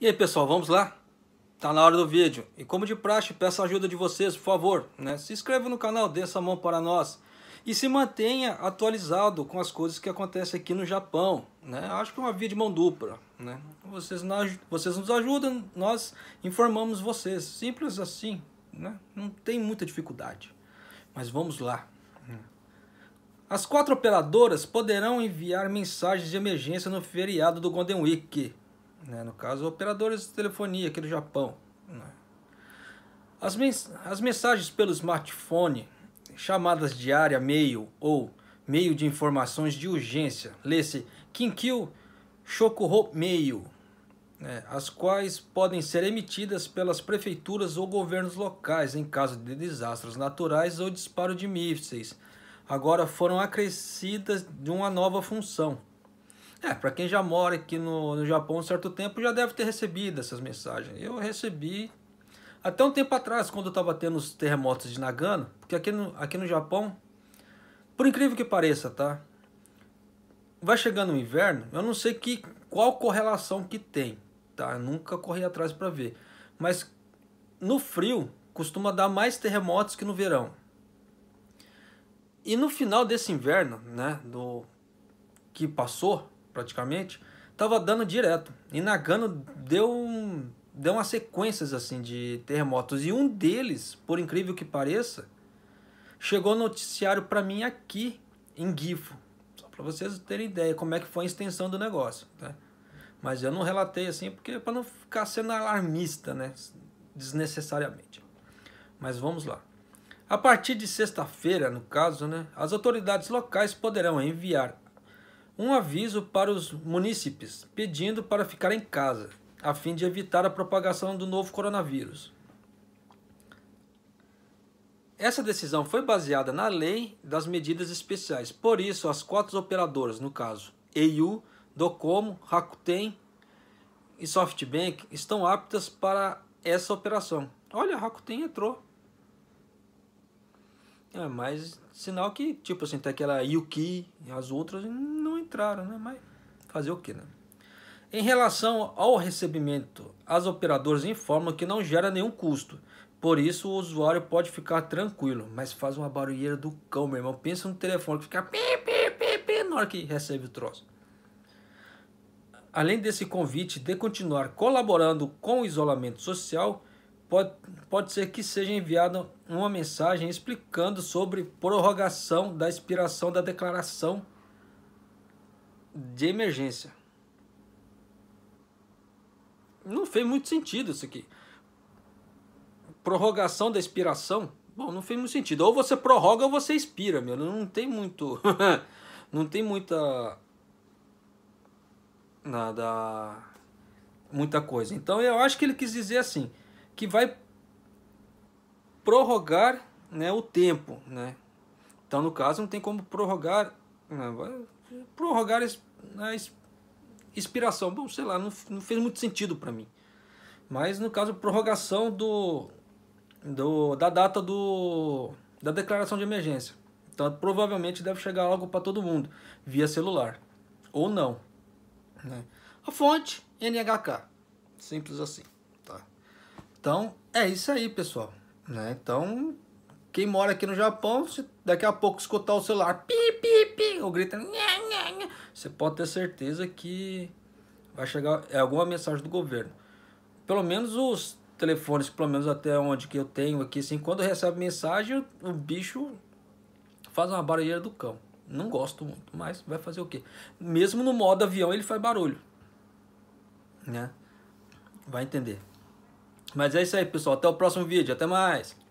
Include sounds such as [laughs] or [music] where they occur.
E aí pessoal, vamos lá? Tá na hora do vídeo. E como de praxe, peço a ajuda de vocês, por favor. Né? Se inscreva no canal, dê essa mão para nós. E se mantenha atualizado com as coisas que acontecem aqui no Japão. Né? Acho que é uma via de mão dupla. Né? Vocês, vocês nos ajudam, nós informamos vocês. Simples assim. Né? Não tem muita dificuldade. Mas vamos lá. As quatro operadoras poderão enviar mensagens de emergência no feriado do Golden Week né? no caso, operadores de telefonia aqui do Japão. Né? As, mens as mensagens pelo smartphone, chamadas de área mail ou meio de informações de urgência, lê-se Kinkyu Shokuho Mail, né? as quais podem ser emitidas pelas prefeituras ou governos locais em caso de desastres naturais ou disparo de mísseis. Agora foram acrescidas de uma nova função, é, para quem já mora aqui no, no Japão um certo tempo, já deve ter recebido essas mensagens. Eu recebi até um tempo atrás, quando eu estava tendo os terremotos de Nagano, porque aqui no, aqui no Japão, por incrível que pareça, tá? Vai chegando o inverno, eu não sei que, qual correlação que tem, tá? Eu nunca corri atrás para ver. Mas no frio, costuma dar mais terremotos que no verão. E no final desse inverno, né, do que passou, praticamente, tava dando direto. E Nagano deu, um, deu umas sequências assim de terremotos. E um deles, por incrível que pareça, chegou noticiário para mim aqui em Gifo. Só para vocês terem ideia como é que foi a extensão do negócio. né Mas eu não relatei assim porque para não ficar sendo alarmista, né? Desnecessariamente. Mas vamos lá. A partir de sexta-feira, no caso, né, as autoridades locais poderão enviar um aviso para os munícipes pedindo para ficar em casa, a fim de evitar a propagação do novo coronavírus. Essa decisão foi baseada na lei das medidas especiais. Por isso, as quatro operadoras, no caso, EU, Docomo, Rakuten e SoftBank, estão aptas para essa operação. Olha, a Rakuten entrou. É, mas sinal que, tipo assim, tem aquela Yuki, e as outras, hum, entraram, né? Mas fazer o que, né? Em relação ao recebimento, as operadoras informam que não gera nenhum custo. Por isso o usuário pode ficar tranquilo, mas faz uma barulheira do cão, meu irmão. Pensa no telefone que fica pi, pi, pi, pi na hora que recebe o troço. Além desse convite de continuar colaborando com o isolamento social, pode, pode ser que seja enviada uma mensagem explicando sobre prorrogação da expiração da declaração de emergência. Não fez muito sentido isso aqui. Prorrogação da expiração. Bom, não fez muito sentido. Ou você prorroga ou você expira, meu. Não tem muito. [laughs] não tem muita. Nada. Muita coisa. Então eu acho que ele quis dizer assim: que vai prorrogar né, o tempo. Né? Então, no caso, não tem como prorrogar. Né, prorrogar esse na inspiração, bom, sei lá, não, não fez muito sentido para mim. Mas no caso, prorrogação do, do da data do da declaração de emergência. Então, provavelmente deve chegar algo para todo mundo via celular ou não. Né? A fonte NHK, simples assim, tá? Então é isso aí, pessoal. Né? Então quem mora aqui no Japão, se daqui a pouco escutar o celular, pi, ou gritando. Nha, nha, nha. Você pode ter certeza que vai chegar é alguma mensagem do governo. Pelo menos os telefones, pelo menos até onde que eu tenho aqui, assim, quando recebe mensagem, o bicho faz uma barulheira do cão. Não gosto muito, mas vai fazer o quê? Mesmo no modo avião ele faz barulho. Né? Vai entender. Mas é isso aí, pessoal. Até o próximo vídeo. Até mais.